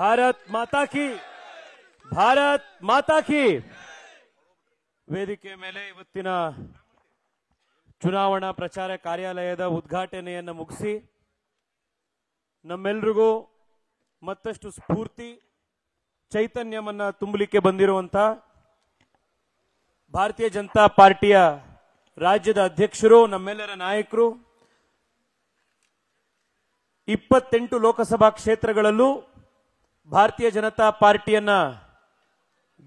ಭಾರತ್ ಮಾತಾ ಕಿ ಭಾರತ್ ಮಾತಾ ಕಿ ವೇದಿಕೆ ಮೇಲೆ ಇವತ್ತಿನ ಚುನಾವಣಾ ಪ್ರಚಾರ ಕಾರ್ಯಾಲಯದ ಉದ್ಘಾಟನೆಯನ್ನು ಮುಗಿಸಿ ನಮ್ಮೆಲ್ರಿಗೂ ಮತ್ತಷ್ಟು ಸ್ಫೂರ್ತಿ ಚೈತನ್ಯವನ್ನು ತುಂಬಲಿಕ್ಕೆ ಬಂದಿರುವಂತ ಭಾರತೀಯ ಜನತಾ ಪಾರ್ಟಿಯ ರಾಜ್ಯದ ಅಧ್ಯಕ್ಷರು ನಮ್ಮೆಲ್ಲರ ನಾಯಕರು ಇಪ್ಪತ್ತೆಂಟು ಲೋಕಸಭಾ ಕ್ಷೇತ್ರಗಳಲ್ಲೂ ಭಾರತೀಯ ಜನತಾ ಪಾರ್ಟಿಯನ್ನ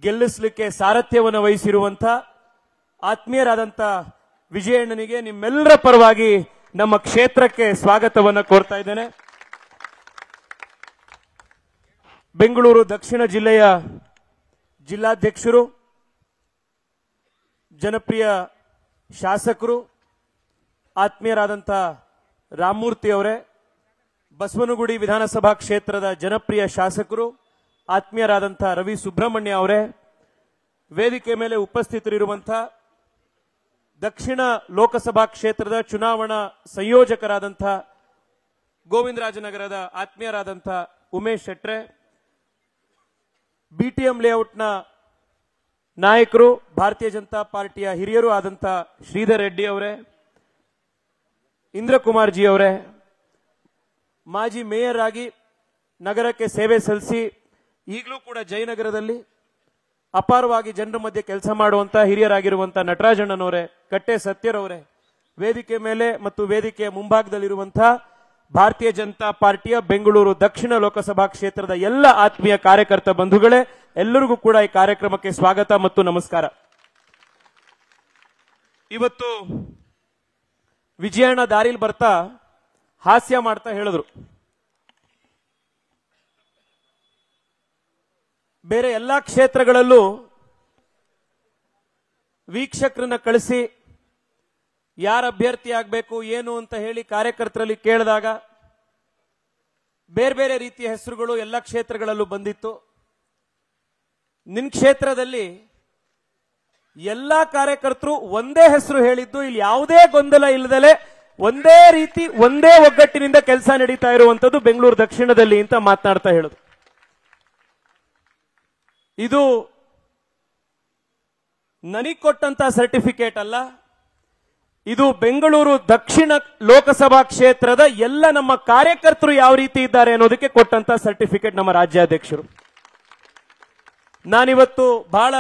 ಗೆಲ್ಲಿಸಲಿಕ್ಕೆ ಸಾರಥ್ಯವನ್ನು ವಹಿಸಿರುವಂಥ ಆತ್ಮೀಯರಾದಂಥ ವಿಜಯಣ್ಣನಿಗೆ ನಿಮ್ಮೆಲ್ಲರ ಪರವಾಗಿ ನಮ್ಮ ಕ್ಷೇತ್ರಕ್ಕೆ ಸ್ವಾಗತವನ್ನು ಕೋರ್ತಾ ಇದ್ದೇನೆ ಬೆಂಗಳೂರು ದಕ್ಷಿಣ ಜಿಲ್ಲೆಯ ಜಿಲ್ಲಾಧ್ಯಕ್ಷರು ಜನಪ್ರಿಯ ಶಾಸಕರು ಆತ್ಮೀಯರಾದಂಥ ರಾಮಮೂರ್ತಿ ಅವರೇ ಬಸವನಗುಡಿ ವಿಧಾನಸಭಾ ಕ್ಷೇತ್ರದ ಜನಪ್ರಿಯ ಶಾಸಕರು ಆತ್ಮೀಯರಾದಂಥ ರವಿ ಸುಬ್ರಹ್ಮಣ್ಯ ಅವರೇ ವೇದಿಕೆ ಮೇಲೆ ಉಪಸ್ಥಿತರಿರುವಂಥ ದಕ್ಷಿಣ ಲೋಕಸಭಾ ಕ್ಷೇತ್ರದ ಚುನಾವಣಾ ಸಂಯೋಜಕರಾದಂಥ ಗೋವಿಂದರಾಜನಗರದ ಆತ್ಮೀಯರಾದಂಥ ಉಮೇಶ್ ಶೆಟ್ರೆ ಬಿಟಿಎಂ ಲೇಔಟ್ನ ನಾಯಕರು ಭಾರತೀಯ ಜನತಾ ಪಾರ್ಟಿಯ ಹಿರಿಯರು ಆದಂಥ ಶ್ರೀಧರ್ ರೆಡ್ಡಿ ಅವರೇ ಇಂದ್ರಕುಮಾರ್ಜಿ ಅವರೇ ಮಾಜಿ ಮೇಯರ್ ಆಗಿ ನಗರಕ್ಕೆ ಸೇವೆ ಸಲ್ಲಿಸಿ ಈಗಲೂ ಕೂಡ ಜಯನಗರದಲ್ಲಿ ಅಪಾರವಾಗಿ ಜನರ ಮಧ್ಯೆ ಕೆಲಸ ಮಾಡುವಂತ ಹಿರಿಯರಾಗಿರುವಂತಹ ನಟರಾಜಣ್ಣನವರೇ ಕಟ್ಟೆ ಸತ್ಯರವರೇ ವೇದಿಕೆ ಮೇಲೆ ಮತ್ತು ವೇದಿಕೆಯ ಮುಂಭಾಗದಲ್ಲಿರುವಂತಹ ಭಾರತೀಯ ಜನತಾ ಪಾರ್ಟಿಯ ಬೆಂಗಳೂರು ದಕ್ಷಿಣ ಲೋಕಸಭಾ ಕ್ಷೇತ್ರದ ಎಲ್ಲ ಆತ್ಮೀಯ ಕಾರ್ಯಕರ್ತ ಬಂಧುಗಳೇ ಎಲ್ಲರಿಗೂ ಕೂಡ ಈ ಕಾರ್ಯಕ್ರಮಕ್ಕೆ ಸ್ವಾಗತ ಮತ್ತು ನಮಸ್ಕಾರ ಇವತ್ತು ವಿಜಯಣ್ಣ ದಾರಿಲ್ ಬರ್ತಾ ಹಾಸ್ಯ ಮಾಡ್ತಾ ಹೇಳಿದ್ರು ಬೇರೆ ಎಲ್ಲಾ ಕ್ಷೇತ್ರಗಳಲ್ಲೂ ವೀಕ್ಷಕರನ್ನ ಕಳಿಸಿ ಯಾರ ಅಭ್ಯರ್ಥಿ ಆಗ್ಬೇಕು ಏನು ಅಂತ ಹೇಳಿ ಕಾರ್ಯಕರ್ತರಲ್ಲಿ ಕೇಳಿದಾಗ ಬೇರೆ ಬೇರೆ ರೀತಿಯ ಹೆಸರುಗಳು ಎಲ್ಲ ಕ್ಷೇತ್ರಗಳಲ್ಲೂ ಬಂದಿತ್ತು ನಿನ್ ಕ್ಷೇತ್ರದಲ್ಲಿ ಎಲ್ಲಾ ಕಾರ್ಯಕರ್ತರು ಒಂದೇ ಹೆಸರು ಹೇಳಿದ್ದು ಇಲ್ಲಿ ಯಾವುದೇ ಗೊಂದಲ ಇಲ್ಲದಲೇ ಒಂದೇ ರೀತಿ ಒಂದೇ ಒಗ್ಗಟ್ಟಿನಿಂದ ಕೆಲಸ ನಡೀತಾ ಇರುವಂತದ್ದು ಬೆಂಗಳೂರು ದಕ್ಷಿಣದಲ್ಲಿ ಅಂತ ಮಾತನಾಡ್ತಾ ಹೇಳುದು ಇದು ನನಗ್ ಕೊಟ್ಟಂತ ಸರ್ಟಿಫಿಕೇಟ್ ಅಲ್ಲ ಇದು ಬೆಂಗಳೂರು ದಕ್ಷಿಣ ಲೋಕಸಭಾ ಕ್ಷೇತ್ರದ ಎಲ್ಲ ನಮ್ಮ ಕಾರ್ಯಕರ್ತರು ಯಾವ ರೀತಿ ಇದ್ದಾರೆ ಅನ್ನೋದಕ್ಕೆ ಕೊಟ್ಟಂತ ಸರ್ಟಿಫಿಕೇಟ್ ನಮ್ಮ ರಾಜ್ಯಾಧ್ಯಕ್ಷರು ನಾನಿವತ್ತು ಬಹಳ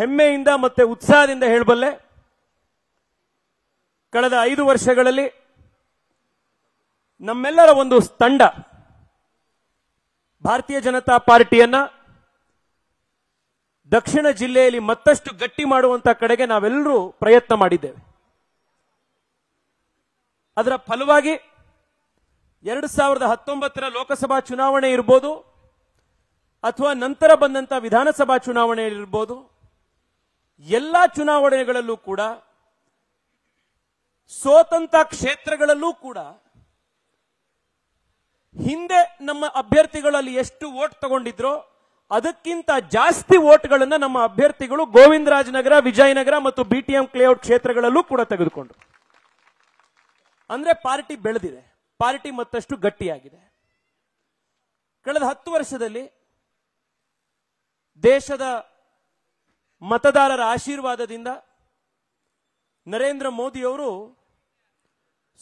ಹೆಮ್ಮೆಯಿಂದ ಮತ್ತೆ ಉತ್ಸಾಹದಿಂದ ಹೇಳಬಲ್ಲೆ ಕಳೆದ ಐದು ವರ್ಷಗಳಲ್ಲಿ ನಮ್ಮೆಲ್ಲರ ಒಂದು ತಂಡ ಭಾರತೀಯ ಜನತಾ ಪಾರ್ಟಿಯನ್ನ ದಕ್ಷಿಣ ಜಿಲ್ಲೆಯಲ್ಲಿ ಮತ್ತಷ್ಟು ಗಟ್ಟಿ ಮಾಡುವಂತ ಕಡೆಗೆ ನಾವೆಲ್ಲರೂ ಪ್ರಯತ್ನ ಮಾಡಿದ್ದೇವೆ ಅದರ ಫಲವಾಗಿ ಎರಡು ಸಾವಿರದ ಹತ್ತೊಂಬತ್ತರ ಲೋಕಸಭಾ ಚುನಾವಣೆ ಇರ್ಬೋದು ಅಥವಾ ನಂತರ ಬಂದಂತ ವಿಧಾನಸಭಾ ಚುನಾವಣೆ ಇರ್ಬೋದು ಎಲ್ಲ ಚುನಾವಣೆಗಳಲ್ಲೂ ಕೂಡ ಸ್ವತಂತ್ರ ಕ್ಷೇತ್ರಗಳಲ್ಲೂ ಕೂಡ ಹಿಂದೆ ನಮ್ಮ ಅಭ್ಯರ್ಥಿಗಳಲ್ಲಿ ಎಷ್ಟು ವೋಟ್ ತಗೊಂಡಿದ್ರೋ ಅದಕ್ಕಿಂತ ಜಾಸ್ತಿ ಓಟ್ಗಳನ್ನು ನಮ್ಮ ಅಭ್ಯರ್ಥಿಗಳು ಗೋವಿಂದರಾಜನಗರ ವಿಜಯನಗರ ಮತ್ತು ಬಿಟಿಎಂ ಕ್ಲೇಔಟ್ ಕ್ಷೇತ್ರಗಳಲ್ಲೂ ಕೂಡ ತೆಗೆದುಕೊಂಡ್ರು ಅಂದ್ರೆ ಪಾರ್ಟಿ ಬೆಳೆದಿದೆ ಪಾರ್ಟಿ ಮತ್ತಷ್ಟು ಗಟ್ಟಿಯಾಗಿದೆ ಕಳೆದ ಹತ್ತು ವರ್ಷದಲ್ಲಿ ದೇಶದ ಮತದಾರರ ಆಶೀರ್ವಾದದಿಂದ ನರೇಂದ್ರ ಮೋದಿ ಅವರು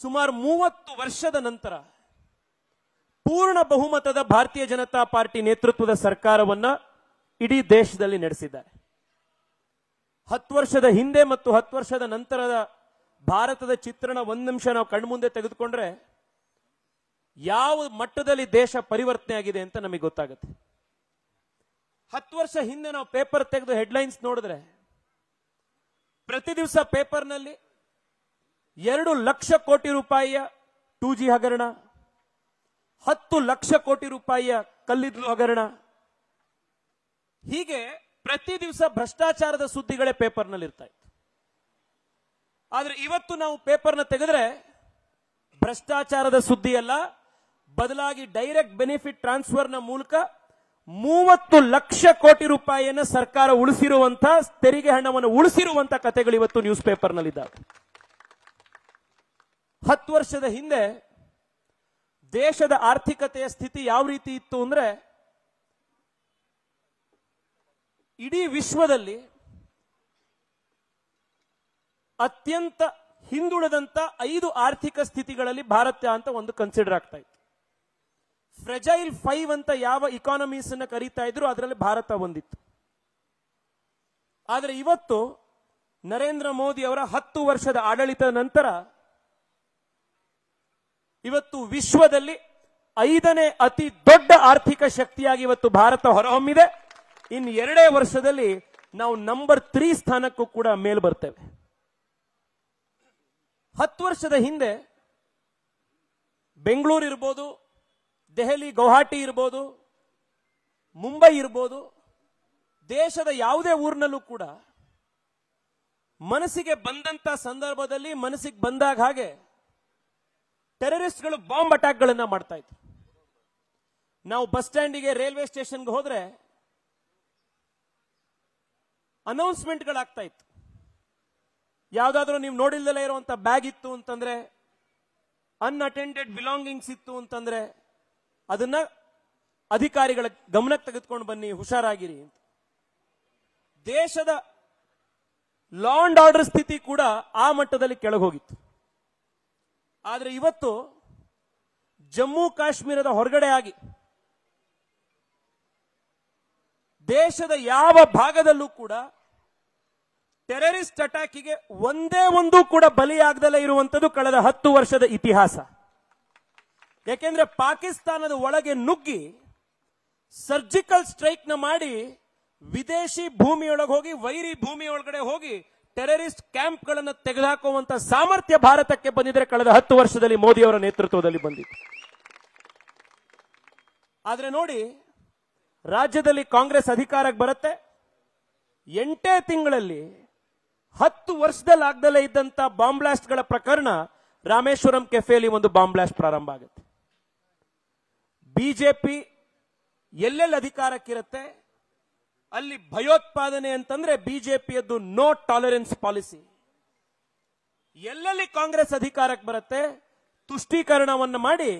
ಸುಮಾರು ಮೂವತ್ತು ವರ್ಷದ ನಂತರ ಪೂರ್ಣ ಬಹುಮತದ ಭಾರತೀಯ ಜನತಾ ಪಾರ್ಟಿ ನೇತೃತ್ವದ ಸರ್ಕಾರವನ್ನ ಇಡೀ ದೇಶದಲ್ಲಿ ನಡೆಸಿದ್ದಾರೆ ಹತ್ತು ವರ್ಷದ ಹಿಂದೆ ಮತ್ತು ಹತ್ತು ವರ್ಷದ ನಂತರದ ಭಾರತದ ಚಿತ್ರಣ ಒಂದು ನಿಮಿಷ ನಾವು ಕಣ್ಮುಂದೆ ತೆಗೆದುಕೊಂಡ್ರೆ ಯಾವ ಮಟ್ಟದಲ್ಲಿ ದೇಶ ಪರಿವರ್ತನೆ ಆಗಿದೆ ಅಂತ ನಮಗೆ ಗೊತ್ತಾಗುತ್ತೆ ಹತ್ತು ವರ್ಷ ಹಿಂದೆ ನಾವು ಪೇಪರ್ ತೆಗೆದು ಹೆಡ್ಲೈನ್ಸ್ ನೋಡಿದ್ರೆ ಪ್ರತಿ ದಿವಸ ಪೇಪರ್ನಲ್ಲಿ ಎರಡು ಲಕ್ಷ ಕೋಟಿ ರೂಪಾಯಿಯ ಟೂ ಜಿ ಹಗರಣ ಹತ್ತು ಲಕ್ಷ ಕೋಟಿ ರೂಪಾಯಿಯ ಕಲ್ಲಿದ್ದಲು ಹಗರಣ ಹೀಗೆ ಪ್ರತಿ ದಿವಸ ಭ್ರಷ್ಟಾಚಾರದ ಸುದ್ದಿಗಳೇ ಪೇಪರ್ನಲ್ಲಿ ಇರ್ತಾ ಇತ್ತು ಆದ್ರೆ ಇವತ್ತು ನಾವು ಪೇಪರ್ನ ತೆಗೆದ್ರೆ ಭ್ರಷ್ಟಾಚಾರದ ಅಲ್ಲ ಬದಲಾಗಿ ಡೈರೆಕ್ಟ್ ಬೆನಿಫಿಟ್ ಟ್ರಾನ್ಸ್ಫರ್ನ ಮೂಲಕ ಮೂವತ್ತು ಲಕ್ಷ ಕೋಟಿ ರೂಪಾಯಿಯನ್ನು ಸರ್ಕಾರ ಉಳಿಸಿರುವಂತಹ ತೆರಿಗೆ ಹಣವನ್ನು ಉಳಿಸಿರುವಂತಹ ಕಥೆಗಳು ಇವತ್ತು ನ್ಯೂಸ್ ಪೇಪರ್ನಲ್ಲಿದ್ದಾವೆ ಹತ್ತು ವರ್ಷದ ಹಿಂದೆ ದೇಶದ ಆರ್ಥಿಕತೆಯ ಸ್ಥಿತಿ ಯಾವ ರೀತಿ ಇತ್ತು ಅಂದ್ರೆ ಇಡೀ ವಿಶ್ವದಲ್ಲಿ ಅತ್ಯಂತ ಹಿಂದುಳಿದಂತ ಐದು ಆರ್ಥಿಕ ಸ್ಥಿತಿಗಳಲ್ಲಿ ಭಾರತ ಅಂತ ಒಂದು ಕನ್ಸಿಡರ್ ಆಗ್ತಾ ಇತ್ತು ಫ್ರೆಜೈಲ್ ಫೈವ್ ಅಂತ ಯಾವ ಇಕಾನಮೀಸ್ ಅನ್ನ ಕರೀತಾ ಇದ್ರು ಅದರಲ್ಲಿ ಭಾರತ ಒಂದಿತ್ತು ಆದರೆ ಇವತ್ತು ನರೇಂದ್ರ ಮೋದಿ ಅವರ ಹತ್ತು ವರ್ಷದ ಆಡಳಿತದ ನಂತರ ಇವತ್ತು ವಿಶ್ವದಲ್ಲಿ ಐದನೇ ಅತಿ ದೊಡ್ಡ ಆರ್ಥಿಕ ಶಕ್ತಿಯಾಗಿ ಇವತ್ತು ಭಾರತ ಹೊರಹೊಮ್ಮಿದೆ ಇನ್ನು ಎರಡೇ ವರ್ಷದಲ್ಲಿ ನಾವು ನಂಬರ್ ತ್ರೀ ಸ್ಥಾನಕ್ಕೂ ಕೂಡ ಮೇಲ್ ಬರ್ತೇವೆ ಹತ್ತು ವರ್ಷದ ಹಿಂದೆ ಬೆಂಗಳೂರು ಇರ್ಬೋದು ದೆಹಲಿ ಗೌಹಾಟಿ ಇರ್ಬೋದು ಮುಂಬೈ ಇರ್ಬೋದು ದೇಶದ ಯಾವುದೇ ಊರಿನಲ್ಲೂ ಕೂಡ ಮನಸ್ಸಿಗೆ ಬಂದಂತ ಸಂದರ್ಭದಲ್ಲಿ ಮನಸ್ಸಿಗೆ ಬಂದಾಗ ಹಾಗೆ ಟೆರರಿಸ್ಟ್ಗಳು ಬಾಂಬ್ ಗಳನ್ನ ಮಾಡ್ತಾ ಇತ್ತು ನಾವು ಬಸ್ ಸ್ಟ್ಯಾಂಡಿಗೆ ರೈಲ್ವೆ ಸ್ಟೇಷನ್ಗೆ ಹೋದ್ರೆ ಅನೌನ್ಸ್ಮೆಂಟ್ಗಳಾಗ್ತಾ ಇತ್ತು ಯಾವ್ದಾದ್ರು ನೀವು ನೋಡಿಲ್ದಲೇ ಇರುವಂತ ಬ್ಯಾಗ್ ಇತ್ತು ಅಂತಂದ್ರೆ ಅನ್ಅಟೆಂಡೆಡ್ ಬಿಲಾಂಗಿಂಗ್ಸ್ ಇತ್ತು ಅಂತಂದ್ರೆ ಅದನ್ನ ಅಧಿಕಾರಿಗಳ ಗಮನಕ್ಕೆ ತೆಗೆದುಕೊಂಡು ಬನ್ನಿ ಹುಷಾರಾಗಿರಿ ಅಂತ ದೇಶದ ಲಾ ಅಂಡ್ ಆರ್ಡರ್ ಸ್ಥಿತಿ ಕೂಡ ಆ ಮಟ್ಟದಲ್ಲಿ ಹೋಗಿತ್ತು ಆದರೆ ಇವತ್ತು ಜಮ್ಮು ಕಾಶ್ಮೀರದ ಹೊರಗಡೆ ಆಗಿ ದೇಶದ ಯಾವ ಭಾಗದಲ್ಲೂ ಕೂಡ ಟೆರರಿಸ್ಟ್ ಅಟ್ಯಾಕಿಗೆ ಒಂದೇ ಒಂದು ಕೂಡ ಬಲಿಯಾಗದಲ್ಲೇ ಇರುವಂತದ್ದು ಕಳೆದ ಹತ್ತು ವರ್ಷದ ಇತಿಹಾಸ ಯಾಕೆಂದ್ರೆ ಪಾಕಿಸ್ತಾನದ ಒಳಗೆ ನುಗ್ಗಿ ಸರ್ಜಿಕಲ್ ಸ್ಟ್ರೈಕ್ ನ ಮಾಡಿ ವಿದೇಶಿ ಭೂಮಿಯೊಳಗೆ ಹೋಗಿ ವೈರಿ ಭೂಮಿಯೊಳಗಡೆ ಹೋಗಿ ಟೆರರಿಸ್ಟ್ ಕ್ಯಾಂಪ್ ಗಳನ್ನು ತೆಗೆದುಹಾಕುವಂತ ಸಾಮರ್ಥ್ಯ ಭಾರತಕ್ಕೆ ಬಂದಿದ್ರೆ ಕಳೆದ ಹತ್ತು ವರ್ಷದಲ್ಲಿ ಮೋದಿ ಅವರ ನೇತೃತ್ವದಲ್ಲಿ ಬಂದಿತ್ತು ಆದ್ರೆ ನೋಡಿ ರಾಜ್ಯದಲ್ಲಿ ಕಾಂಗ್ರೆಸ್ ಅಧಿಕಾರಕ್ಕೆ ಬರುತ್ತೆ ಎಂಟೇ ತಿಂಗಳಲ್ಲಿ ಹತ್ತು ವರ್ಷದಲ್ಲಿ ಆಗ್ದಲೇ ಇದ್ದಂತ ಬಾಂಬ್ ಗಳ ಪ್ರಕರಣ ರಾಮೇಶ್ವರಂ ಕೆಫೆಯಲ್ಲಿ ಒಂದು ಬಾಂಬ್ ಬ್ಲಾಸ್ಟ್ ಪ್ರಾರಂಭ ಆಗುತ್ತೆ ಬಿಜೆಪಿ ಎಲ್ಲೆಲ್ಲಿ ಅಧಿಕಾರಕ್ಕಿರುತ್ತೆ ಅಲ್ಲಿ ಭಯೋತ್ಪಾದನೆ ಅಂತಂದ್ರೆ ಬಿಜೆಪಿಯದ್ದು ನೋ ಟಾಲರೆನ್ಸ್ ಪಾಲಿಸಿ ಎಲ್ಲೆಲ್ಲಿ ಕಾಂಗ್ರೆಸ್ ಅಧಿಕಾರಕ್ಕೆ ಬರುತ್ತೆ ತುಷ್ಟೀಕರಣವನ್ನು ಮಾಡಿ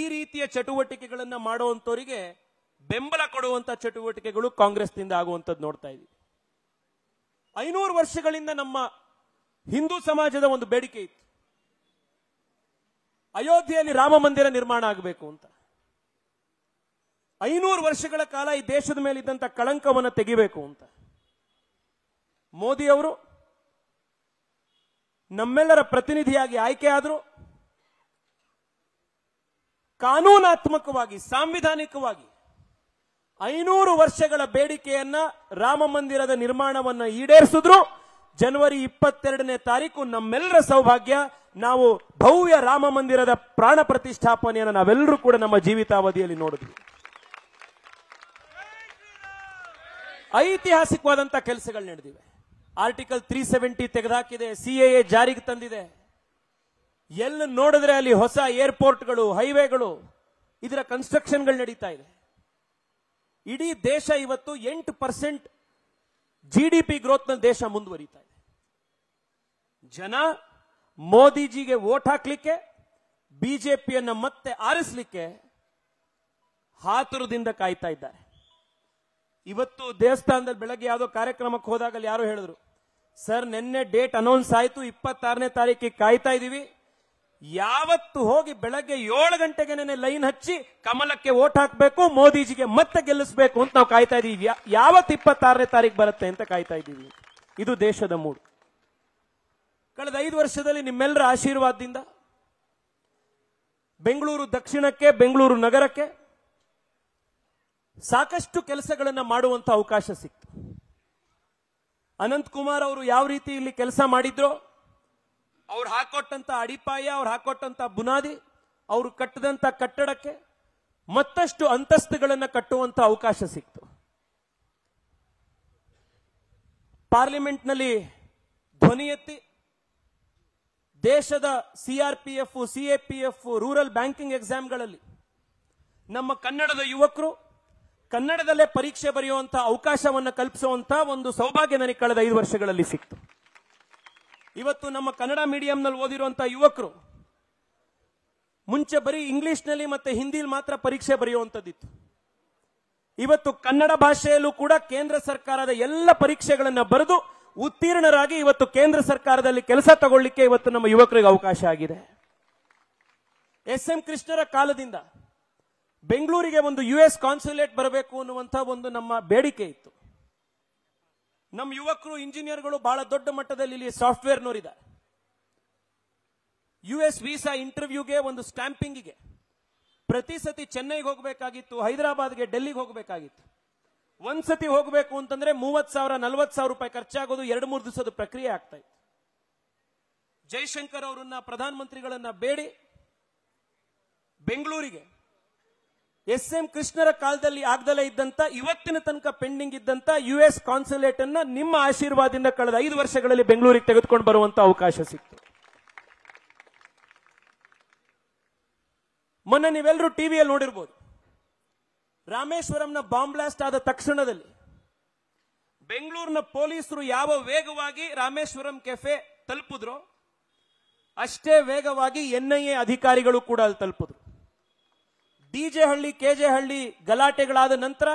ಈ ರೀತಿಯ ಚಟುವಟಿಕೆಗಳನ್ನು ಮಾಡುವಂತವರಿಗೆ ಬೆಂಬಲ ಕೊಡುವಂತಹ ಚಟುವಟಿಕೆಗಳು ಕಾಂಗ್ರೆಸ್ನಿಂದ ಆಗುವಂಥದ್ದು ನೋಡ್ತಾ ಇದ್ದೀವಿ ಐನೂರು ವರ್ಷಗಳಿಂದ ನಮ್ಮ ಹಿಂದೂ ಸಮಾಜದ ಒಂದು ಬೇಡಿಕೆ ಇತ್ತು ಅಯೋಧ್ಯೆಯಲ್ಲಿ ರಾಮ ಮಂದಿರ ನಿರ್ಮಾಣ ಆಗಬೇಕು ಅಂತ ಐನೂರು ವರ್ಷಗಳ ಕಾಲ ಈ ದೇಶದ ಮೇಲೆ ಇದ್ದಂತ ಕಳಂಕವನ್ನು ತೆಗಿಬೇಕು ಅಂತ ಮೋದಿಯವರು ನಮ್ಮೆಲ್ಲರ ಪ್ರತಿನಿಧಿಯಾಗಿ ಆಯ್ಕೆಯಾದರು ಕಾನೂನಾತ್ಮಕವಾಗಿ ಸಾಂವಿಧಾನಿಕವಾಗಿ ಐನೂರು ವರ್ಷಗಳ ಬೇಡಿಕೆಯನ್ನ ರಾಮ ಮಂದಿರದ ನಿರ್ಮಾಣವನ್ನು ಈಡೇರಿಸಿದ್ರು ಜನವರಿ ಇಪ್ಪತ್ತೆರಡನೇ ತಾರೀಕು ನಮ್ಮೆಲ್ಲರ ಸೌಭಾಗ್ಯ ನಾವು ಭವ್ಯ ರಾಮ ಮಂದಿರದ ಪ್ರಾಣ ಪ್ರತಿಷ್ಠಾಪನೆಯನ್ನು ನಾವೆಲ್ಲರೂ ಕೂಡ ನಮ್ಮ ಜೀವಿತಾವಧಿಯಲ್ಲಿ ನೋಡಿದ್ವಿ ಐತಿಹಾಸಿಕವಾದಂತಹ ಕೆಲಸಗಳು ನಡೆದಿವೆ ಆರ್ಟಿಕಲ್ ತ್ರೀ ಸೆವೆಂಟಿ ತೆಗೆದುಹಾಕಿದೆ ಸಿ ಎ ಜಾರಿಗೆ ತಂದಿದೆ ಎಲ್ಲ ನೋಡಿದ್ರೆ ಅಲ್ಲಿ ಹೊಸ ಏರ್ಪೋರ್ಟ್ಗಳು ಹೈವೇಗಳು ಇದರ ಕನ್ಸ್ಟ್ರಕ್ಷನ್ಗಳು ನಡೀತಾ ಇದೆ ಇಡೀ ದೇಶ ಇವತ್ತು ಎಂಟು ಪರ್ಸೆಂಟ್ ಜಿ ಡಿ ಪಿ ಗ್ರೋತ್ನ ದೇಶ ಮುಂದುವರಿತಾ ಇದೆ ಜನ ಮೋದಿಜಿಗೆ ಓಟ್ ಹಾಕ್ಲಿಕ್ಕೆ ಬಿಜೆಪಿಯನ್ನು ಮತ್ತೆ ಆರಿಸಲಿಕ್ಕೆ ಹಾತುರದಿಂದ ಕಾಯ್ತಾ ಇದ್ದಾರೆ ಇವತ್ತು ದೇವಸ್ಥಾನದಲ್ಲಿ ಬೆಳಗ್ಗೆ ಯಾವುದೋ ಕಾರ್ಯಕ್ರಮಕ್ಕೆ ಹೋದಾಗ ಯಾರು ಹೇಳಿದ್ರು ಸರ್ ನಿನ್ನೆ ಡೇಟ್ ಅನೌನ್ಸ್ ಆಯಿತು ಇಪ್ಪತ್ತಾರನೇ ತಾರೀಕಿಗೆ ಕಾಯ್ತಾ ಇದ್ದೀವಿ ಯಾವತ್ತು ಹೋಗಿ ಬೆಳಗ್ಗೆ ಏಳು ಗಂಟೆಗೆ ನೆನೆ ಲೈನ್ ಹಚ್ಚಿ ಕಮಲಕ್ಕೆ ಓಟ್ ಹಾಕಬೇಕು ಮೋದಿಜಿಗೆ ಮತ್ತೆ ಗೆಲ್ಲಿಸಬೇಕು ಅಂತ ನಾವು ಕಾಯ್ತಾ ಇದ್ದೀವಿ ಯಾವತ್ತು ಇಪ್ಪತ್ತಾರನೇ ತಾರೀಕು ಬರುತ್ತೆ ಅಂತ ಕಾಯ್ತಾ ಇದ್ದೀವಿ ಇದು ದೇಶದ ಮೂಡು ಕಳೆದ ಐದು ವರ್ಷದಲ್ಲಿ ನಿಮ್ಮೆಲ್ಲರ ಆಶೀರ್ವಾದದಿಂದ ಬೆಂಗಳೂರು ದಕ್ಷಿಣಕ್ಕೆ ಬೆಂಗಳೂರು ನಗರಕ್ಕೆ ಸಾಕಷ್ಟು ಕೆಲಸಗಳನ್ನು ಮಾಡುವಂತ ಅವಕಾಶ ಸಿಕ್ತು ಅನಂತಕುಮಾರ್ ಅವರು ಯಾವ ರೀತಿ ಇಲ್ಲಿ ಕೆಲಸ ಮಾಡಿದ್ರೋ ಅವ್ರು ಹಾಕೊಟ್ಟಂತ ಅಡಿಪಾಯ ಅವ್ರು ಹಾಕೊಟ್ಟಂತ ಬುನಾದಿ ಅವರು ಕಟ್ಟದಂತ ಕಟ್ಟಡಕ್ಕೆ ಮತ್ತಷ್ಟು ಅಂತಸ್ತುಗಳನ್ನು ಕಟ್ಟುವಂತ ಅವಕಾಶ ಸಿಕ್ತು ಪಾರ್ಲಿಮೆಂಟ್ನಲ್ಲಿ ಧ್ವನಿ ಎತ್ತಿ ದೇಶದ R P F C A P F rural banking ಎಕ್ಸಾಮ್ಗಳಲ್ಲಿ ನಮ್ಮ ಕನ್ನಡದ ಯುವಕರು ಕನ್ನಡದಲ್ಲೇ ಪರೀಕ್ಷೆ ಬರೆಯುವಂತಹ ಅವಕಾಶವನ್ನು ಕಲ್ಪಿಸುವಂತ ಒಂದು ಸೌಭಾಗ್ಯ ನನಗೆ ಕಳೆದ ಐದು ವರ್ಷಗಳಲ್ಲಿ ಸಿಕ್ತು ಇವತ್ತು ನಮ್ಮ ಕನ್ನಡ ಮೀಡಿಯಂನಲ್ಲಿ ಓದಿರುವಂತಹ ಯುವಕರು ಮುಂಚೆ ಬರೀ ಇಂಗ್ಲಿಷ್ನಲ್ಲಿ ಮತ್ತೆ ಹಿಂದಿಲಿ ಮಾತ್ರ ಪರೀಕ್ಷೆ ಬರೆಯುವಂಥದ್ದಿತ್ತು ಇವತ್ತು ಕನ್ನಡ ಭಾಷೆಯಲ್ಲೂ ಕೂಡ ಕೇಂದ್ರ ಸರ್ಕಾರದ ಎಲ್ಲ ಪರೀಕ್ಷೆಗಳನ್ನು ಬರೆದು ಉತ್ತೀರ್ಣರಾಗಿ ಇವತ್ತು ಕೇಂದ್ರ ಸರ್ಕಾರದಲ್ಲಿ ಕೆಲಸ ತಗೊಳ್ಳಿಕ್ಕೆ ಇವತ್ತು ನಮ್ಮ ಯುವಕರಿಗೆ ಅವಕಾಶ ಆಗಿದೆ ಎಸ್ ಎಂ ಕೃಷ್ಣರ ಕಾಲದಿಂದ ಬೆಂಗಳೂರಿಗೆ ಒಂದು ಯು ಎಸ್ ಕಾನ್ಸುಲೇಟ್ ಬರಬೇಕು ಅನ್ನುವಂತಹ ಒಂದು ನಮ್ಮ ಬೇಡಿಕೆ ಇತ್ತು ನಮ್ಮ ಯುವಕರು ಇಂಜಿನಿಯರ್ಗಳು ಬಹಳ ದೊಡ್ಡ ಮಟ್ಟದಲ್ಲಿ ಇಲ್ಲಿ ಸಾಫ್ಟ್ವೇರ್ ನೋಡಿದ ಯು ಎಸ್ ವೀಸಾ ಇಂಟರ್ವ್ಯೂಗೆ ಒಂದು ಸ್ಟ್ಯಾಂಪಿಂಗ್ಗೆ ಪ್ರತಿ ಸತಿ ಚೆನ್ನೈಗೆ ಹೋಗಬೇಕಾಗಿತ್ತು ಹೈದರಾಬಾದ್ಗೆ ಡೆಲ್ಲಿಗೆ ಹೋಗಬೇಕಾಗಿತ್ತು ಒಂದ್ಸತಿ ಹೋಗಬೇಕು ಅಂತಂದ್ರೆ ಮೂವತ್ ಸಾವಿರ ನಲ್ವತ್ ಸಾವಿರ ರೂಪಾಯಿ ಖರ್ಚಾಗೋದು ಎರಡು ಮೂರು ದಿವಸದ ಪ್ರಕ್ರಿಯೆ ಆಗ್ತಾ ಇತ್ತು ಜೈಶಂಕರ್ ಅವರನ್ನ ಪ್ರಧಾನಮಂತ್ರಿಗಳನ್ನ ಬೇಡಿ ಬೆಂಗಳೂರಿಗೆ ಎಸ್ ಎಂ ಕೃಷ್ಣರ ಕಾಲದಲ್ಲಿ ಆಗ್ದಲೇ ಇದ್ದಂತ ಇವತ್ತಿನ ತನಕ ಪೆಂಡಿಂಗ್ ಇದ್ದಂತ ಯು ಎಸ್ ಕಾನ್ಸುಲೇಟ್ ಅನ್ನ ನಿಮ್ಮ ಆಶೀರ್ವಾದದಿಂದ ಕಳೆದ ಐದು ವರ್ಷಗಳಲ್ಲಿ ಬೆಂಗಳೂರಿಗೆ ತೆಗೆದುಕೊಂಡು ಬರುವಂತ ಅವಕಾಶ ಸಿಕ್ತು ಮೊನ್ನೆ ನೀವೆಲ್ಲರೂ ಟಿವಿಯಲ್ಲಿ ನೋಡಿರ್ಬೋದು ರಾಮೇಶ್ವರಂನ ಬಾಂಬ್ ಬ್ಲಾಸ್ಟ್ ಆದ ತಕ್ಷಣದಲ್ಲಿ ಬೆಂಗಳೂರಿನ ಪೊಲೀಸರು ಯಾವ ವೇಗವಾಗಿ ರಾಮೇಶ್ವರಂ ಕೆಫೆ ತಲುಪಿದ್ರು ಅಷ್ಟೇ ವೇಗವಾಗಿ ಎನ್ಐಎ ಅಧಿಕಾರಿಗಳು ಕೂಡ ಅಲ್ಲಿ ತಲುಪಿದ್ರು ಡಿಜೆ ಹಳ್ಳಿ ಕೆಜೆ ಹಳ್ಳಿ ಗಲಾಟೆಗಳಾದ ನಂತರ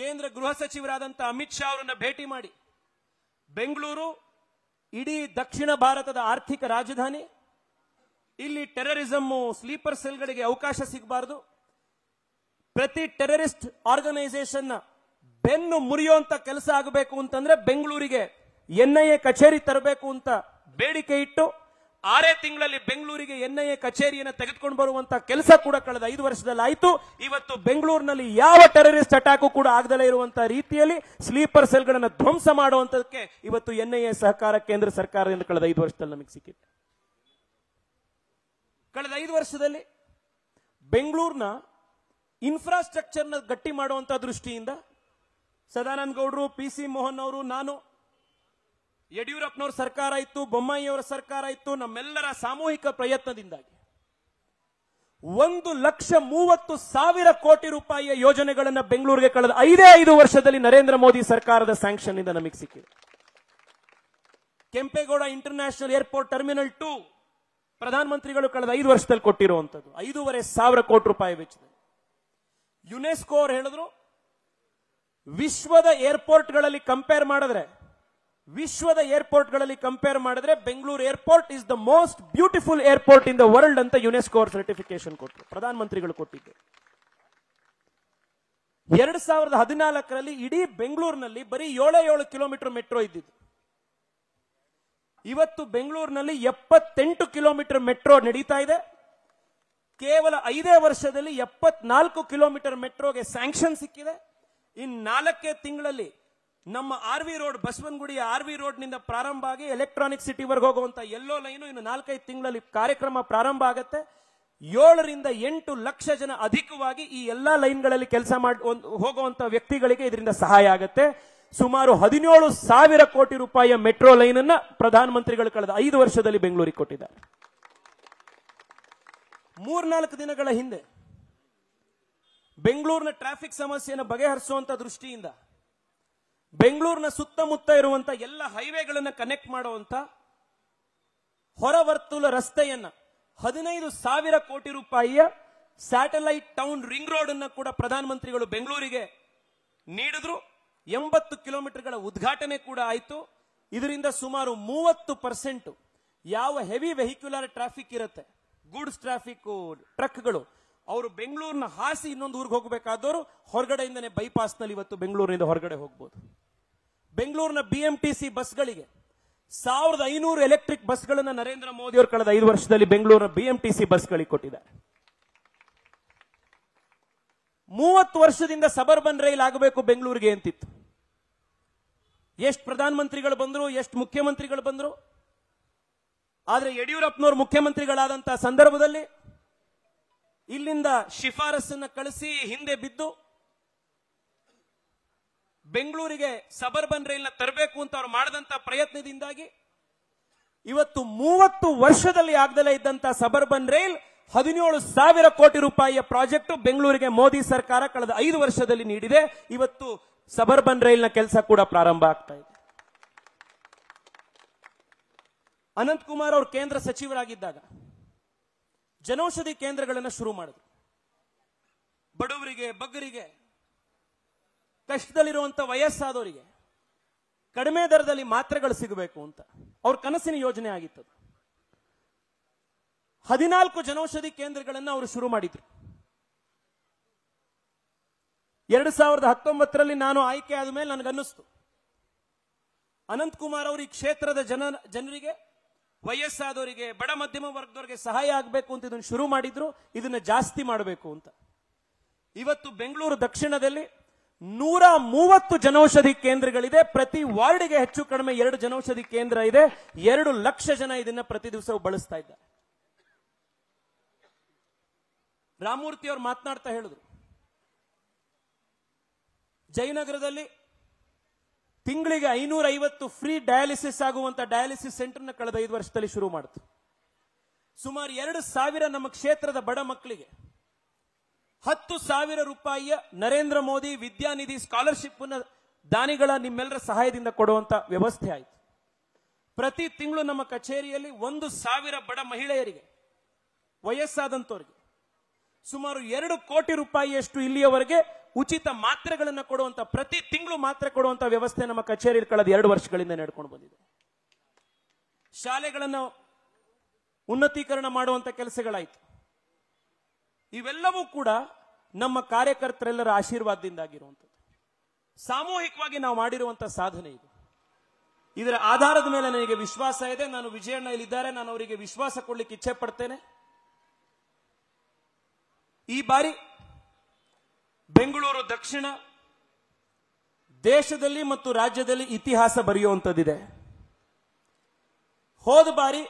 ಕೇಂದ್ರ ಗೃಹ ಸಚಿವರಾದಂತಹ ಅಮಿತ್ ಶಾ ಅವರನ್ನ ಭೇಟಿ ಮಾಡಿ ಬೆಂಗಳೂರು ಇಡೀ ದಕ್ಷಿಣ ಭಾರತದ ಆರ್ಥಿಕ ರಾಜಧಾನಿ ಇಲ್ಲಿ ಟೆರರಿಸಮ್ ಸ್ಲೀಪರ್ ಸೆಲ್ಗಳಿಗೆ ಅವಕಾಶ ಸಿಗಬಾರದು ಪ್ರತಿ ಟೆರರಿಸ್ಟ್ ಆರ್ಗನೈಸೇಷನ್ ಬೆನ್ನು ಮುರಿಯುವಂತ ಕೆಲಸ ಆಗಬೇಕು ಅಂತಂದ್ರೆ ಬೆಂಗಳೂರಿಗೆ ಎನ್ಐಎ ಕಚೇರಿ ತರಬೇಕು ಅಂತ ಬೇಡಿಕೆ ಇಟ್ಟು ಆರೇ ತಿಂಗಳಲ್ಲಿ ಬೆಂಗಳೂರಿಗೆ ಎನ್ಐಎ ಕಚೇರಿಯನ್ನು ತೆಗೆದುಕೊಂಡು ಬರುವಂತ ಕೆಲಸ ಕೂಡ ಕಳೆದ ಐದು ವರ್ಷದಲ್ಲಿ ಆಯಿತು ಇವತ್ತು ಬೆಂಗಳೂರಿನಲ್ಲಿ ಯಾವ ಟೆರರಿಸ್ಟ್ ಅಟ್ಯಾಕು ಕೂಡ ಆಗದಲ್ಲೇ ಇರುವಂತಹ ರೀತಿಯಲ್ಲಿ ಸ್ಲೀಪರ್ ಸೆಲ್ಗಳನ್ನು ಧ್ವಂಸ ಮಾಡುವಂತದಕ್ಕೆ ಇವತ್ತು ಎನ್ಐಎ ಸಹಕಾರ ಕೇಂದ್ರ ಸರ್ಕಾರದಿಂದ ಕಳೆದ ಐದು ವರ್ಷದಲ್ಲಿ ನಮಗೆ ಸಿಕ್ಕಿದೆ ಕಳೆದ ಐದು ವರ್ಷದಲ್ಲಿ ಬೆಂಗಳೂರಿನ ಇನ್ಫ್ರಾಸ್ಟ್ರಕ್ಚರ್ನ ಗಟ್ಟಿ ಮಾಡುವಂತ ದೃಷ್ಟಿಯಿಂದ ಸದಾನಂದ ಗೌಡರು ಪಿ ಸಿ ಮೋಹನ್ ಅವರು ನಾನು ಯಡಿಯೂರಪ್ಪನವ್ರ ಸರ್ಕಾರ ಇತ್ತು ಬೊಮ್ಮಾಯಿಯವರ ಸರ್ಕಾರ ಇತ್ತು ನಮ್ಮೆಲ್ಲರ ಸಾಮೂಹಿಕ ಪ್ರಯತ್ನದಿಂದಾಗಿ ಒಂದು ಲಕ್ಷ ಮೂವತ್ತು ಸಾವಿರ ಕೋಟಿ ರೂಪಾಯಿಯ ಯೋಜನೆಗಳನ್ನು ಬೆಂಗಳೂರಿಗೆ ಕಳೆದ ಐದೇ ಐದು ವರ್ಷದಲ್ಲಿ ನರೇಂದ್ರ ಮೋದಿ ಸರ್ಕಾರದ ಸ್ಯಾಂಕ್ಷನ್ ಇಂದ ನಮಗೆ ಸಿಕ್ಕಿದೆ Kempegowda international airport terminal two ಪ್ರಧಾನಮಂತ್ರಿಗಳು ಕಳೆದ ಐದು ವರ್ಷದಲ್ಲಿ ಕೊಟ್ಟಿರುವಂತದ್ದು ಐದೂವರೆ ಸಾವಿರ ಕೋಟಿ ರೂಪಾಯಿ ವೆಚ್ಚದಲ್ಲಿ ಯುನೆಸ್ಕೋ ಅವ್ರು ಹೇಳಿದ್ರು ವಿಶ್ವದ ಏರ್ಪೋರ್ಟ್ಗಳಲ್ಲಿ ಕಂಪೇರ್ ಮಾಡಿದ್ರೆ ವಿಶ್ವದ ಏರ್ಪೋರ್ಟ್ಗಳಲ್ಲಿ ಕಂಪೇರ್ ಮಾಡಿದ್ರೆ Bengaluru airport is the most beautiful airport in the world ಅಂತ ಯುನೆಸ್ಕೋ ಅವ್ರ ಸರ್ಟಿಫಿಕೇಶನ್ ಕೊಟ್ಟರು ಪ್ರಧಾನಮಂತ್ರಿಗಳು ಕೊಟ್ಟಿದ್ದು ಎರಡ್ ಸಾವಿರದ ಹದಿನಾಲ್ಕರಲ್ಲಿ ಇಡೀ ಬೆಂಗಳೂರಿನಲ್ಲಿ ಬರೀ ಏಳು ಏಳು ಕಿಲೋಮೀಟರ್ ಮೆಟ್ರೋ ಇದ್ದಿದ್ದು ಇವತ್ತು ಬೆಂಗಳೂರಿನಲ್ಲಿ ಎಪ್ಪತ್ತೆಂಟು ಕಿಲೋಮೀಟರ್ ಮೆಟ್ರೋ ನಡೀತಾ ಇದೆ ಕೇವಲ ಐದೇ ವರ್ಷದಲ್ಲಿ ಎಪ್ಪತ್ನಾಲ್ಕು ಕಿಲೋಮೀಟರ್ ಮೆಟ್ರೋಗೆ ಸ್ಯಾಂಕ್ಷನ್ ಸಿಕ್ಕಿದೆ ಇನ್ ನಾಲ್ಕೇ ತಿಂಗಳಲ್ಲಿ ನಮ್ಮ ಆರ್ ವಿ ರೋಡ್ ಬಸವನಗುಡಿಯ ಆರ್ ವಿ ರೋಡ್ ನಿಂದ ಪ್ರಾರಂಭ ಆಗಿ ಎಲೆಕ್ಟ್ರಾನಿಕ್ ಸಿಟಿವರೆಗೆ ಹೋಗುವಂತ ಎಲ್ಲೋ ಲೈನು ಇನ್ನು ನಾಲ್ಕೈದು ತಿಂಗಳಲ್ಲಿ ಕಾರ್ಯಕ್ರಮ ಪ್ರಾರಂಭ ಆಗುತ್ತೆ ಏಳರಿಂದ ಎಂಟು ಲಕ್ಷ ಜನ ಅಧಿಕವಾಗಿ ಈ ಎಲ್ಲಾ ಲೈನ್ಗಳಲ್ಲಿ ಕೆಲಸ ಮಾಡ ಹೋಗುವಂತ ವ್ಯಕ್ತಿಗಳಿಗೆ ಇದರಿಂದ ಸಹಾಯ ಆಗುತ್ತೆ ಸುಮಾರು ಹದಿನೇಳು ಸಾವಿರ ಕೋಟಿ ರೂಪಾಯಿಯ ಮೆಟ್ರೋ ಲೈನ್ ಅನ್ನ ಪ್ರಧಾನಮಂತ್ರಿಗಳು ಕಳೆದ ಐದು ವರ್ಷದಲ್ಲಿ ಬೆಂಗಳೂರಿಗೆ ಕೊಟ್ಟಿದ್ದಾರೆ ಮೂರ್ನಾಲ್ಕು ದಿನಗಳ ಹಿಂದೆ ಬೆಂಗಳೂರಿನ ಟ್ರಾಫಿಕ್ ಸಮಸ್ಯೆಯನ್ನು ಬಗೆಹರಿಸುವಂತ ದೃಷ್ಟಿಯಿಂದ ಬೆಂಗಳೂರಿನ ಸುತ್ತಮುತ್ತ ಇರುವಂತ ಎಲ್ಲ ಹೈವೇಗಳನ್ನು ಕನೆಕ್ಟ್ ಮಾಡುವಂತ ಹೊರವರ್ತುಲ ರಸ್ತೆಯನ್ನ ಹದಿನೈದು ಸಾವಿರ ಕೋಟಿ ರೂಪಾಯಿಯ ಸ್ಯಾಟಲೈಟ್ ಟೌನ್ ರಿಂಗ್ ರೋಡ್ ಅನ್ನ ಕೂಡ ಪ್ರಧಾನಮಂತ್ರಿಗಳು ಬೆಂಗಳೂರಿಗೆ ನೀಡಿದ್ರು ಎಂಬತ್ತು ಕಿಲೋಮೀಟರ್ಗಳ ಉದ್ಘಾಟನೆ ಕೂಡ ಆಯಿತು ಇದರಿಂದ ಸುಮಾರು ಮೂವತ್ತು ಪರ್ಸೆಂಟ್ ಯಾವ ಹೆವಿ ವೆಹಿಕ್ಯುಲರ್ ಟ್ರಾಫಿಕ್ ಇರುತ್ತೆ ಗೂಡ್ಸ್ ಟ್ರಾಫಿಕ್ ಟ್ರಕ್ಗಳು ಅವರು ಬೆಂಗಳೂರಿನ ಹಾಸಿ ಇನ್ನೊಂದು ಊರಿಗೆ ಹೋಗಬೇಕಾದವರು ಹೊರಗಡೆಯಿಂದನೇ ಬೈಪಾಸ್ ನಲ್ಲಿ ಇವತ್ತು ಬೆಂಗಳೂರಿನಿಂದ ಹೊರಗಡೆ ಹೋಗ್ಬೋದು ಬೆಂಗಳೂರಿನ ಬಿ ಎಂ ಟಿ ಬಸ್ಗಳಿಗೆ ಸಾವಿರದ ಐನೂರು ಎಲೆಕ್ಟ್ರಿಕ್ ಬಸ್ಗಳನ್ನು ನರೇಂದ್ರ ಮೋದಿ ಅವರು ಕಳೆದ ಐದು ವರ್ಷದಲ್ಲಿ ಬೆಂಗಳೂರಿನ ಬಿಎಂಟಿಸಿ ಗಳಿಗೆ ಕೊಟ್ಟಿದ್ದಾರೆ ಮೂವತ್ತು ವರ್ಷದಿಂದ ಸಬರ್ಬನ್ ರೈಲ್ ಆಗಬೇಕು ಬೆಂಗಳೂರಿಗೆ ಅಂತಿತ್ತು ಎಷ್ಟು ಪ್ರಧಾನಮಂತ್ರಿಗಳು ಬಂದರು ಎಷ್ಟು ಮುಖ್ಯಮಂತ್ರಿಗಳು ಬಂದರು ಆದರೆ ಯಡಿಯೂರಪ್ಪನವರು ಮುಖ್ಯಮಂತ್ರಿಗಳಾದಂತಹ ಸಂದರ್ಭದಲ್ಲಿ ಇಲ್ಲಿಂದ ಶಿಫಾರಸನ್ನು ಕಳಿಸಿ ಹಿಂದೆ ಬಿದ್ದು ಬೆಂಗಳೂರಿಗೆ ಸಬರ್ಬನ್ ರೈಲ್ನ ತರಬೇಕು ಅಂತ ಅವರು ಮಾಡಿದಂತ ಪ್ರಯತ್ನದಿಂದಾಗಿ ಇವತ್ತು ಮೂವತ್ತು ವರ್ಷದಲ್ಲಿ ಆಗದಲೇ ಇದ್ದಂತ ಸಬರ್ಬನ್ ರೈಲ್ ಹದಿನೇಳು ಸಾವಿರ ಕೋಟಿ ರೂಪಾಯಿಯ ಪ್ರಾಜೆಕ್ಟ್ ಬೆಂಗಳೂರಿಗೆ ಮೋದಿ ಸರ್ಕಾರ ಕಳೆದ ಐದು ವರ್ಷದಲ್ಲಿ ನೀಡಿದೆ ಇವತ್ತು ಸಬರ್ಬನ್ ರೈಲ್ನ ಕೆಲಸ ಕೂಡ ಪ್ರಾರಂಭ ಆಗ್ತಾ ಇದೆ ಅನಂತಕುಮಾರ್ ಅವರು ಕೇಂದ್ರ ಸಚಿವರಾಗಿದ್ದಾಗ ಜನೌಷಧಿ ಕೇಂದ್ರಗಳನ್ನು ಶುರು ಮಾಡಿದ್ರು ಬಡವರಿಗೆ ಬಗ್ಗರಿಗೆ ಕಷ್ಟದಲ್ಲಿರುವಂತ ವಯಸ್ಸಾದವರಿಗೆ ಕಡಿಮೆ ದರದಲ್ಲಿ ಮಾತ್ರೆಗಳು ಸಿಗಬೇಕು ಅಂತ ಅವ್ರ ಕನಸಿನ ಯೋಜನೆ ಆಗಿತ್ತು ಹದಿನಾಲ್ಕು ಜನೌಷಧಿ ಕೇಂದ್ರಗಳನ್ನು ಅವರು ಶುರು ಮಾಡಿದ್ರು ಎರಡು ಸಾವಿರದ ಹತ್ತೊಂಬತ್ತರಲ್ಲಿ ನಾನು ಆಯ್ಕೆ ಆದ ಮೇಲೆ ನನಗನ್ನಿಸ್ತು ಅನಂತಕುಮಾರ್ ಅವರು ಈ ಕ್ಷೇತ್ರದ ಜನ ಜನರಿಗೆ ವಯಸ್ಸಾದವರಿಗೆ ಬಡ ಮಧ್ಯಮ ವರ್ಗದವರಿಗೆ ಸಹಾಯ ಆಗಬೇಕು ಅಂತ ಇದನ್ನು ಶುರು ಮಾಡಿದ್ರು ಇದನ್ನ ಜಾಸ್ತಿ ಮಾಡಬೇಕು ಅಂತ ಇವತ್ತು ಬೆಂಗಳೂರು ದಕ್ಷಿಣದಲ್ಲಿ ನೂರ ಮೂವತ್ತು ಜನೌಷಧಿ ಕೇಂದ್ರಗಳಿದೆ ಪ್ರತಿ ವಾರ್ಡ್ಗೆ ಹೆಚ್ಚು ಕಡಿಮೆ ಎರಡು ಜನೌಷಧಿ ಕೇಂದ್ರ ಇದೆ ಎರಡು ಲಕ್ಷ ಜನ ಇದನ್ನ ಪ್ರತಿ ದಿವಸ ಬಳಸ್ತಾ ಇದ್ದಾರೆ ರಾಮೂರ್ತಿ ಅವರು ಮಾತನಾಡ್ತಾ ಹೇಳಿದ್ರು ಜಯನಗರದಲ್ಲಿ ತಿಂಗಳಿಗೆ ಐನೂರ ಐವತ್ತು ಫ್ರೀ ಡಯಾಲಿಸಿಸ್ ಆಗುವಂತ ಡಯಾಲಿಸಿಸ್ ಸೆಂಟರ್ನ ಕಳೆದ ಐದು ವರ್ಷದಲ್ಲಿ ಶುರು ಮಾಡಿತು ಸುಮಾರು ಎರಡು ಸಾವಿರ ನಮ್ಮ ಕ್ಷೇತ್ರದ ಬಡ ಮಕ್ಕಳಿಗೆ ಹತ್ತು ಸಾವಿರ ರೂಪಾಯಿಯ ನರೇಂದ್ರ ಮೋದಿ ವಿದ್ಯಾನಿಧಿ ಸ್ಕಾಲರ್ಶಿಪ್ ದಾನಿಗಳ ನಿಮ್ಮೆಲ್ಲರ ಸಹಾಯದಿಂದ ಕೊಡುವಂತ ವ್ಯವಸ್ಥೆ ಆಯಿತು ಪ್ರತಿ ತಿಂಗಳು ನಮ್ಮ ಕಚೇರಿಯಲ್ಲಿ ಒಂದು ಸಾವಿರ ಬಡ ಮಹಿಳೆಯರಿಗೆ ವಯಸ್ಸಾದಂತವರಿಗೆ ಸುಮಾರು ಎರಡು ಕೋಟಿ ರೂಪಾಯಿಯಷ್ಟು ಇಲ್ಲಿಯವರೆಗೆ ಉಚಿತ ಮಾತ್ರೆಗಳನ್ನು ಕೊಡುವಂತ ಪ್ರತಿ ತಿಂಗಳು ಮಾತ್ರೆ ಕೊಡುವಂತ ವ್ಯವಸ್ಥೆ ನಮ್ಮ ಕಚೇರಿ ಕಳೆದ ಎರಡು ವರ್ಷಗಳಿಂದ ನಡ್ಕೊಂಡು ಬಂದಿದೆ ಶಾಲೆಗಳನ್ನು ಉನ್ನತೀಕರಣ ಮಾಡುವಂತ ಕೆಲಸಗಳಾಯಿತು ಇವೆಲ್ಲವೂ ಕೂಡ ನಮ್ಮ ಕಾರ್ಯಕರ್ತರೆಲ್ಲರ ಆಶೀರ್ವಾದದಿಂದಾಗಿರುವಂಥದ್ದು ಸಾಮೂಹಿಕವಾಗಿ ನಾವು ಮಾಡಿರುವಂತ ಸಾಧನೆ ಇದು ಇದರ ಆಧಾರದ ಮೇಲೆ ನನಗೆ ವಿಶ್ವಾಸ ಇದೆ ನಾನು ವಿಜಯಣ್ಣ ಇಲ್ಲಿದ್ದಾರೆ ನಾನು ಅವರಿಗೆ ವಿಶ್ವಾಸ ಕೊಡ್ಲಿಕ್ಕೆ ಇಚ್ಛೆ ಪಡ್ತೇನೆ ಈ ಬಾರಿ ಬೆಂಗಳೂರು ದಕ್ಷಿಣ ದೇಶದಲ್ಲಿ ಮತ್ತು ರಾಜ್ಯದಲ್ಲಿ ಇತಿಹಾಸ ಬರೆಯುವಂಥದ್ದಿದೆ ಹೋದ ಬಾರಿ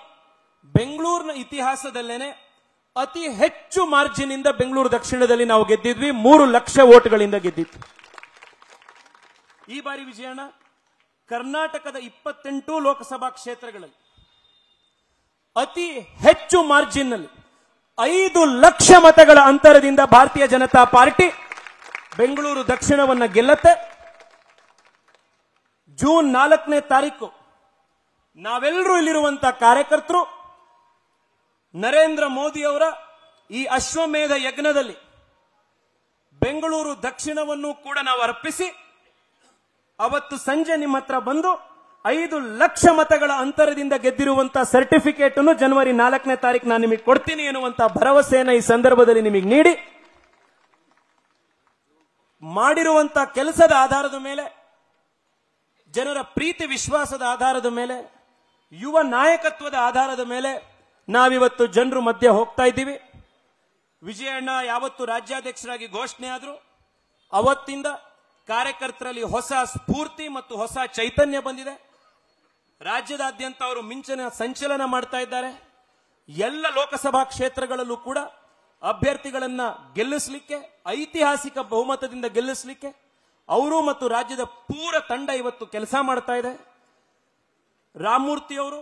ಬೆಂಗಳೂರಿನ ಇತಿಹಾಸದಲ್ಲೇನೆ ಅತಿ ಹೆಚ್ಚು ಮಾರ್ಜಿನ್ ಮಾರ್ಜಿನಿಂದ ಬೆಂಗಳೂರು ದಕ್ಷಿಣದಲ್ಲಿ ನಾವು ಗೆದ್ದಿದ್ವಿ ಮೂರು ಲಕ್ಷ ಓಟ್ಗಳಿಂದ ಗೆದ್ದಿತ್ತು ಈ ಬಾರಿ ವಿಜಯಣ್ಣ ಕರ್ನಾಟಕದ ಇಪ್ಪತ್ತೆಂಟು ಲೋಕಸಭಾ ಕ್ಷೇತ್ರಗಳಲ್ಲಿ ಅತಿ ಹೆಚ್ಚು ಮಾರ್ಜಿನ್ನಲ್ಲಿ ಐದು ಲಕ್ಷ ಮತಗಳ ಅಂತರದಿಂದ ಭಾರತೀಯ ಜನತಾ ಪಾರ್ಟಿ ಬೆಂಗಳೂರು ದಕ್ಷಿಣವನ್ನ ಗೆಲ್ಲತ್ತೆ ಜೂನ್ ನಾಲ್ಕನೇ ತಾರೀಕು ನಾವೆಲ್ಲರೂ ಇಲ್ಲಿರುವಂತಹ ಕಾರ್ಯಕರ್ತರು ನರೇಂದ್ರ ಮೋದಿ ಅವರ ಈ ಅಶ್ವಮೇಧ ಯಜ್ಞದಲ್ಲಿ ಬೆಂಗಳೂರು ದಕ್ಷಿಣವನ್ನು ಕೂಡ ನಾವು ಅರ್ಪಿಸಿ ಅವತ್ತು ಸಂಜೆ ನಿಮ್ಮ ಹತ್ರ ಬಂದು ಐದು ಲಕ್ಷ ಮತಗಳ ಅಂತರದಿಂದ ಗೆದ್ದಿರುವಂತಹ ಸರ್ಟಿಫಿಕೇಟ್ ಅನ್ನು ಜನವರಿ ನಾಲ್ಕನೇ ತಾರೀಕು ನಾನು ನಿಮಗೆ ಕೊಡ್ತೀನಿ ಎನ್ನುವಂತಹ ಭರವಸೆಯನ್ನು ಈ ಸಂದರ್ಭದಲ್ಲಿ ನಿಮಗೆ ನೀಡಿ ಮಾಡಿರುವಂತಹ ಕೆಲಸದ ಆಧಾರದ ಮೇಲೆ ಜನರ ಪ್ರೀತಿ ವಿಶ್ವಾಸದ ಆಧಾರದ ಮೇಲೆ ಯುವ ನಾಯಕತ್ವದ ಆಧಾರದ ಮೇಲೆ ನಾವಿವತ್ತು ಜನರು ಮಧ್ಯೆ ಹೋಗ್ತಾ ಇದ್ದೀವಿ ವಿಜಯಣ್ಣ ಯಾವತ್ತು ರಾಜ್ಯಾಧ್ಯಕ್ಷರಾಗಿ ಘೋಷಣೆ ಆದರೂ ಅವತ್ತಿಂದ ಕಾರ್ಯಕರ್ತರಲ್ಲಿ ಹೊಸ ಸ್ಫೂರ್ತಿ ಮತ್ತು ಹೊಸ ಚೈತನ್ಯ ಬಂದಿದೆ ರಾಜ್ಯದಾದ್ಯಂತ ಅವರು ಮಿಂಚನ ಸಂಚಲನ ಮಾಡ್ತಾ ಇದ್ದಾರೆ ಎಲ್ಲ ಲೋಕಸಭಾ ಕ್ಷೇತ್ರಗಳಲ್ಲೂ ಕೂಡ ಅಭ್ಯರ್ಥಿಗಳನ್ನ ಗೆಲ್ಲಿಸಲಿಕ್ಕೆ ಐತಿಹಾಸಿಕ ಬಹುಮತದಿಂದ ಗೆಲ್ಲಿಸಲಿಕ್ಕೆ ಅವರು ಮತ್ತು ರಾಜ್ಯದ ಪೂರ ತಂಡ ಇವತ್ತು ಕೆಲಸ ಮಾಡ್ತಾ ಇದೆ ರಾಮಮೂರ್ತಿಯವರು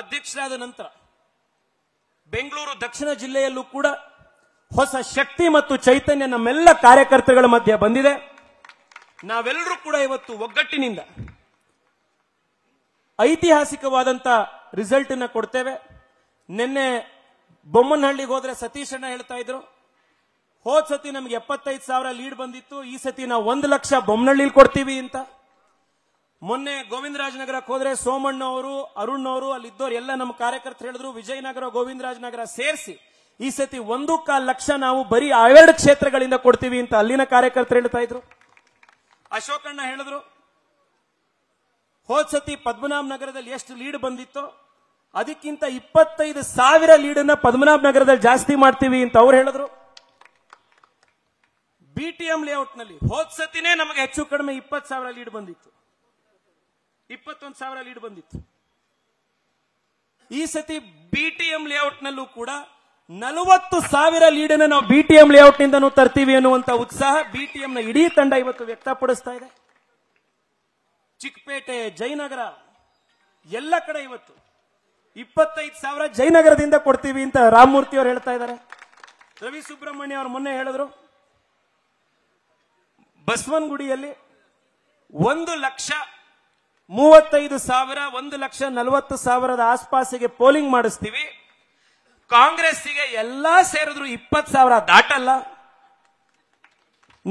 ಅಧ್ಯಕ್ಷರಾದ ನಂತರ ಬೆಂಗಳೂರು ದಕ್ಷಿಣ ಜಿಲ್ಲೆಯಲ್ಲೂ ಕೂಡ ಹೊಸ ಶಕ್ತಿ ಮತ್ತು ಚೈತನ್ಯ ನಮ್ಮೆಲ್ಲ ಕಾರ್ಯಕರ್ತರುಗಳ ಮಧ್ಯೆ ಬಂದಿದೆ ನಾವೆಲ್ಲರೂ ಕೂಡ ಇವತ್ತು ಒಗ್ಗಟ್ಟಿನಿಂದ ಐತಿಹಾಸಿಕವಾದಂತ ರಿಸಲ್ಟ್ ಕೊಡ್ತೇವೆ ನಿನ್ನೆ ಬೊಮ್ಮನಹಳ್ಳಿಗೆ ಹೋದ್ರೆ ಸತೀಶ್ ಅಣ್ಣ ಹೇಳ್ತಾ ಇದ್ರು ಹೋದ್ ಸತಿ ನಮ್ಗೆ ಎಪ್ಪತ್ತೈದು ಸಾವಿರ ಲೀಡ್ ಬಂದಿತ್ತು ಈ ಸತಿ ನಾವು ಒಂದು ಲಕ್ಷ ಬೊಮ್ಮನಹಳ್ಳಿಲಿ ಕೊಡ್ತೀವಿ ಅಂತ ಮೊನ್ನೆ ಗೋವಿಂದರಾಜನಗರಕ್ಕೆ ಹೋದ್ರೆ ಸೋಮಣ್ಣ ಅವರು ಅರುಣ್ ಅವರು ಅಲ್ಲಿದ್ದವ್ರು ಎಲ್ಲ ನಮ್ಮ ಕಾರ್ಯಕರ್ತರು ಹೇಳಿದ್ರು ವಿಜಯನಗರ ಗೋವಿಂದರಾಜನಗರ ಸೇರಿಸಿ ಈ ಸತಿ ಒಂದು ಕಾಲ್ ಲಕ್ಷ ನಾವು ಬರೀ ಎರಡು ಕ್ಷೇತ್ರಗಳಿಂದ ಕೊಡ್ತೀವಿ ಅಂತ ಅಲ್ಲಿನ ಕಾರ್ಯಕರ್ತರು ಹೇಳ್ತಾ ಇದ್ರು ಅಶೋಕಣ್ಣ ಹೇಳಿದ್ರು ಹೋದ್ ಸತಿ ಪದ್ಮನಾಭ ನಗರದಲ್ಲಿ ಎಷ್ಟು ಲೀಡ್ ಬಂದಿತ್ತು ಅದಕ್ಕಿಂತ ಇಪ್ಪತ್ತೈದು ಸಾವಿರ ಲೀಡನ್ನ ಪದ್ಮನಾಭ ನಗರದಲ್ಲಿ ಜಾಸ್ತಿ ಮಾಡ್ತೀವಿ ಅಂತ ಅವ್ರು ಹೇಳಿದ್ರು ಬಿಟಿಎಂ ಲೇಔಟ್ ನಲ್ಲಿ ಹೋದ್ ಸತಿನೇ ನಮಗೆ ಹೆಚ್ಚು ಕಡಿಮೆ ಇಪ್ಪತ್ತು ಸಾವಿರ ಲೀಡ್ ಬಂದಿತ್ತು ಇಪ್ಪತ್ತೊಂದು ಸಾವಿರ ಲೀಡ್ ಬಂದಿತ್ತು ಈ ಸತಿ ಬಿಟಿಎಂ ಲೇಔಟ್ ನಲ್ಲೂ ಕೂಡ ನಲವತ್ತು ಸಾವಿರ ಲೀಡನ್ನ ನಾವು ಬಿಟಿಎಂ ಲೇಔಟ್ ನಿಂದ ತರ್ತೀವಿ ಅನ್ನುವಂತ ಉತ್ಸಾಹ ಬಿಟಿಎಂನ ನ ಇಡೀ ತಂಡ ಇವತ್ತು ವ್ಯಕ್ತಪಡಿಸ್ತಾ ಇದೆ ಚಿಕ್ಕಪೇಟೆ ಜಯನಗರ ಎಲ್ಲ ಕಡೆ ಇವತ್ತು ಇಪ್ಪತ್ತೈದು ಸಾವಿರ ಜಯನಗರದಿಂದ ಕೊಡ್ತೀವಿ ಅಂತ ರಾಮಮೂರ್ತಿ ಅವರು ಹೇಳ್ತಾ ಇದ್ದಾರೆ ರವಿ ಸುಬ್ರಹ್ಮಣ್ಯ ಅವರು ಮೊನ್ನೆ ಹೇಳಿದ್ರು ಬಸವನಗುಡಿಯಲ್ಲಿ ಒಂದು ಲಕ್ಷ ಮೂವತ್ತೈದು ಸಾವಿರ ಒಂದು ಲಕ್ಷ ನಲವತ್ತು ಸಾವಿರದ ಆಸ್ಪಾಸಿಗೆ ಪೋಲಿಂಗ್ ಮಾಡಿಸ್ತೀವಿ ಕಾಂಗ್ರೆಸ್ಸಿಗೆ ಎಲ್ಲಾ ಸೇರಿದ್ರು ಇಪ್ಪತ್ತು ಸಾವಿರ ದಾಟಲ್ಲ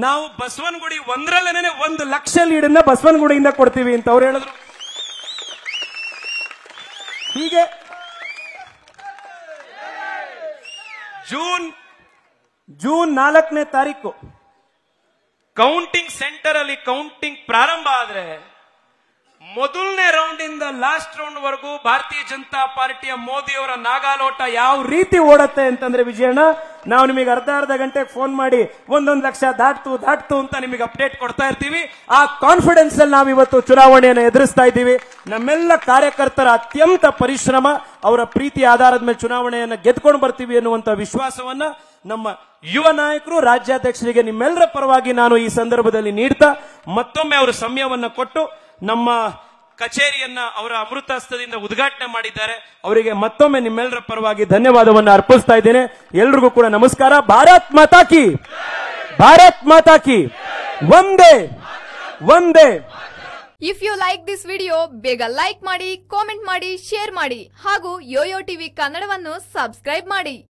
ನಾವು ಬಸವನಗುಡಿ ಒಂದರಲ್ಲೇನೆ ಒಂದು ಲಕ್ಷ ಲೀಡನ್ನ ಬಸವನಗುಡಿಯಿಂದ ಕೊಡ್ತೀವಿ ಅಂತ ಅವ್ರು ಹೇಳಿದ್ರು ठीक है जून जून नालकने तारीख को काउंटिंग सेंटर अली काउंटिंग प्रारंभ आदर है ಮೊದಲನೇ ರೌಂಡ್ ಇಂದ ಲಾಸ್ಟ್ ರೌಂಡ್ ವರೆಗೂ ಭಾರತೀಯ ಜನತಾ ಪಾರ್ಟಿಯ ಮೋದಿಯವರ ನಾಗಾಲೋಟ ಯಾವ ರೀತಿ ಓಡತ್ತೆ ಅಂತಂದ್ರೆ ವಿಜಯಣ್ಣ ನಾವು ನಿಮಗೆ ಅರ್ಧ ಅರ್ಧ ಗಂಟೆಗೆ ಫೋನ್ ಮಾಡಿ ಒಂದೊಂದು ಲಕ್ಷ ದಾಟ್ತು ದಾಟ್ತು ಅಂತ ನಿಮಗೆ ಅಪ್ಡೇಟ್ ಕೊಡ್ತಾ ಇರ್ತೀವಿ ಆ ಕಾನ್ಫಿಡೆನ್ಸ್ ಅಲ್ಲಿ ನಾವು ಇವತ್ತು ಚುನಾವಣೆಯನ್ನು ಎದುರಿಸ್ತಾ ಇದ್ದೀವಿ ನಮ್ಮೆಲ್ಲ ಕಾರ್ಯಕರ್ತರ ಅತ್ಯಂತ ಪರಿಶ್ರಮ ಅವರ ಪ್ರೀತಿ ಆಧಾರದ ಮೇಲೆ ಚುನಾವಣೆಯನ್ನು ಗೆದ್ಕೊಂಡು ಬರ್ತೀವಿ ಅನ್ನುವಂಥ ವಿಶ್ವಾಸವನ್ನ ನಮ್ಮ ಯುವ ನಾಯಕರು ರಾಜ್ಯಾಧ್ಯಕ್ಷರಿಗೆ ನಿಮ್ಮೆಲ್ಲರ ಪರವಾಗಿ ನಾನು ಈ ಸಂದರ್ಭದಲ್ಲಿ ನೀಡ್ತಾ ಮತ್ತೊಮ್ಮೆ ಅವರು ಸಮಯವನ್ನು ಕೊಟ್ಟು ನಮ್ಮ ಕಚೇರಿಯನ್ನ ಅವರ ಹಸ್ತದಿಂದ ಉದ್ಘಾಟನೆ ಮಾಡಿದ್ದಾರೆ ಅವರಿಗೆ ಮತ್ತೊಮ್ಮೆ ನಿಮ್ಮೆಲ್ಲರ ಪರವಾಗಿ ಧನ್ಯವಾದವನ್ನು ಅರ್ಪಿಸ್ತಾ ಇದ್ದೇನೆ ಎಲ್ರಿಗೂ ಕೂಡ ನಮಸ್ಕಾರ ಭಾರತ್ ಮಾತಾಕಿ ಭಾರತ್ ಮಾತಾಕಿ ಒಂದೇ ಒಂದೇ if you like this video ಬೇಗ ಲೈಕ್ ಮಾಡಿ ಕಾಮೆಂಟ್ ಮಾಡಿ ಶೇರ್ ಮಾಡಿ ಹಾಗೂ ಯೋಯೋ ಟಿವಿ ಕನ್ನಡವನ್ನು ಸಬ್ಸ್ಕ್ರೈಬ್ ಮಾಡಿ